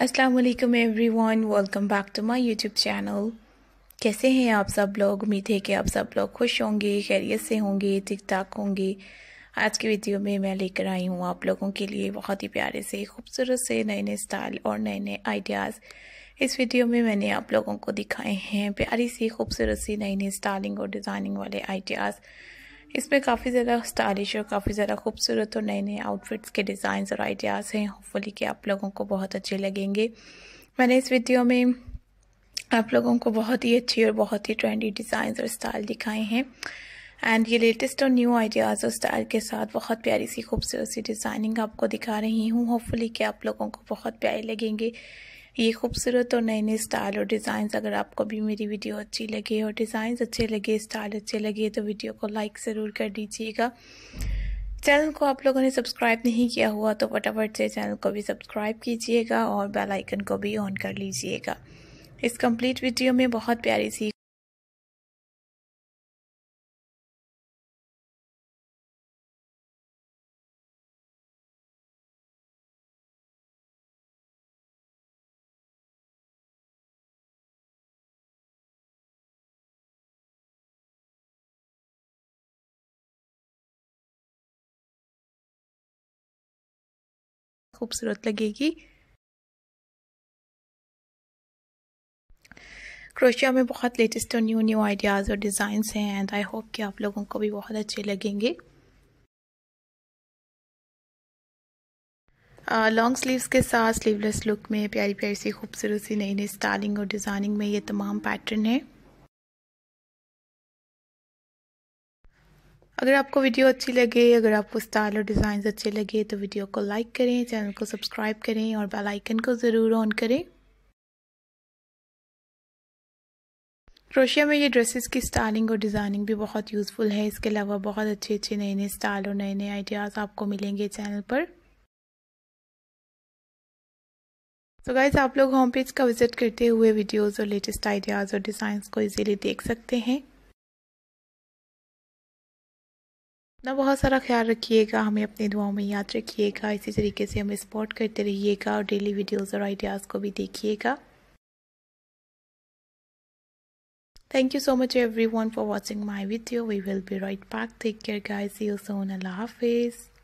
असलकम everyone welcome back to my YouTube channel कैसे हैं आप सब लोग उम्मीद है कि आप सब लोग खुश होंगे खैरियत से होंगे ठीक ठाक होंगे आज की वीडियो में मैं लेकर आई हूँ आप लोगों के लिए बहुत ही प्यारे से खूबसूरत से नए नए स्टाइल और नए नए आइडियाज़ इस वीडियो में मैंने आप लोगों को दिखाए हैं प्यारी सी खूबसूरत सी नई नई स्टाइलिंग और डिज़ाइनिंग वाले आइडियाज़ इसमें काफ़ी ज़्यादा स्टाइलिश और काफ़ी ज़्यादा खूबसूरत और नए नए आउटफिट्स के डिज़ाइंस और आइडियाज़ हैं होपफुली कि आप लोगों को बहुत अच्छे लगेंगे मैंने इस वीडियो में आप लोगों को बहुत ही अच्छी और बहुत ही ट्रेंडी डिज़ाइंस और स्टाइल दिखाए हैं एंड ये लेटेस्ट और न्यू आइडियाज़ और स्टाइल के साथ बहुत प्यारी सी खूबसूरत सी डिज़ाइनिंग आपको दिखा रही हूँ होपफुली कि आप लोगों को बहुत प्यारे लगेंगे ये खूबसूरत और नए नए स्टाइल और डिज़ाइंस अगर आपको भी मेरी वीडियो अच्छी लगे और डिज़ाइंस अच्छे लगे स्टाइल अच्छे लगे तो वीडियो को लाइक ज़रूर कर दीजिएगा चैनल को आप लोगों ने सब्सक्राइब नहीं किया हुआ तो फटाफट से चैनल को भी सब्सक्राइब कीजिएगा और बेल आइकन को भी ऑन कर लीजिएगा इस कंप्लीट वीडियो में बहुत प्यारी सी खूबसूरत लगेगी क्रोशिया में बहुत लेटेस्ट और न्यू न्यू आइडियाज़ और डिज़ाइंस हैं एंड आई होप कि आप लोगों को भी बहुत अच्छे लगेंगे लॉन्ग स्लीव्स के साथ स्लीवलेस लुक में प्यारी प्यारी सी खूबसूरत सी नई नई स्टाइलिंग और डिज़ाइनिंग में ये तमाम पैटर्न है अगर आपको वीडियो अच्छी लगे अगर आपको स्टाइल और डिज़ाइन अच्छे लगे तो वीडियो को लाइक करें चैनल को सब्सक्राइब करें और बेल आइकन को ज़रूर ऑन करें क्रोशिया में ये ड्रेसेस की स्टाइलिंग और डिज़ाइनिंग भी बहुत यूज़फुल है इसके अलावा बहुत अच्छे अच्छे नए नए स्टाइल और नए नए आइडियाज़ आपको मिलेंगे चैनल पर तो so गाइज आप लोग होम पेज का विज़िट करते हुए वीडियोस और लेटेस्ट आइडियाज़ और डिज़ाइंस को इजीली देख सकते हैं अपना बहुत सारा ख्याल रखिएगा हमें अपने दुआओं में याद रखिएगा इसी तरीके से हमें सपोर्ट करते रहिएगा और डेली वीडियोज़ और आइडियाज़ को भी देखिएगा Thank you so much everyone for watching my video. We will be right back. Take care guys. See you soon. Allah Hafiz.